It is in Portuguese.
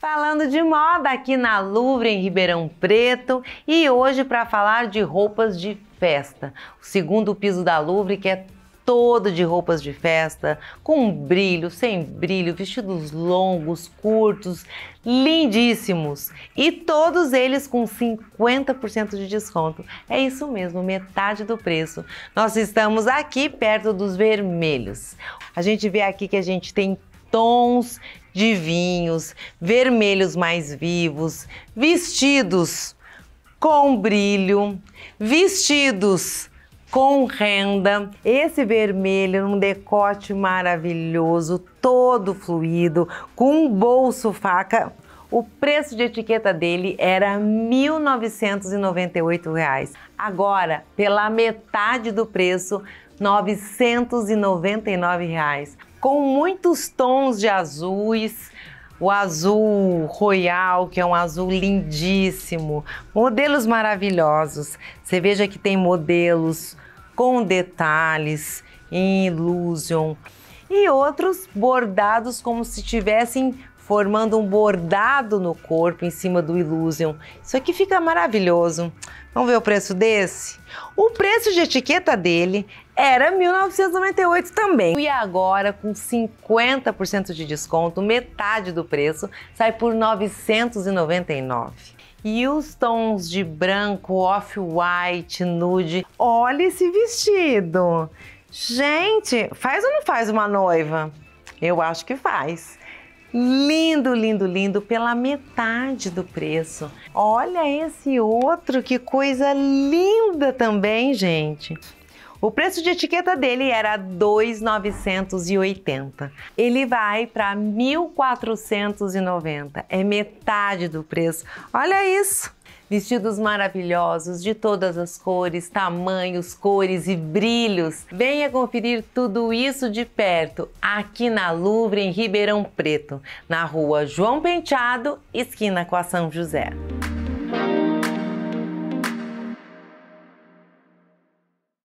Falando de moda aqui na Louvre, em Ribeirão Preto, e hoje para falar de roupas de festa. O segundo piso da Louvre, que é todo de roupas de festa, com brilho, sem brilho, vestidos longos, curtos, lindíssimos. E todos eles com 50% de desconto. É isso mesmo, metade do preço. Nós estamos aqui perto dos vermelhos. A gente vê aqui que a gente tem tons de vinhos, vermelhos mais vivos, vestidos com brilho, vestidos com renda, esse vermelho num decote maravilhoso, todo fluido, com bolso faca. O preço de etiqueta dele era R$ 1.998. Agora, pela metade do preço, R$ reais, com muitos tons de azuis, o azul royal, que é um azul lindíssimo, modelos maravilhosos. Você veja que tem modelos com detalhes em illusion e outros bordados como se tivessem formando um bordado no corpo em cima do Illusion. Isso aqui fica maravilhoso. Vamos ver o preço desse? O preço de etiqueta dele era 1998 também. E agora, com 50% de desconto, metade do preço, sai por 999. E os tons de branco, off-white, nude. Olha esse vestido! Gente, faz ou não faz uma noiva? Eu acho que faz. Lindo, lindo, lindo, pela metade do preço. Olha esse outro, que coisa linda também, gente. O preço de etiqueta dele era 2,980. Ele vai para 1.490, é metade do preço. Olha isso! Vestidos maravilhosos de todas as cores, tamanhos, cores e brilhos. Venha conferir tudo isso de perto aqui na Louvre, em Ribeirão Preto, na rua João Penteado, esquina com a São José.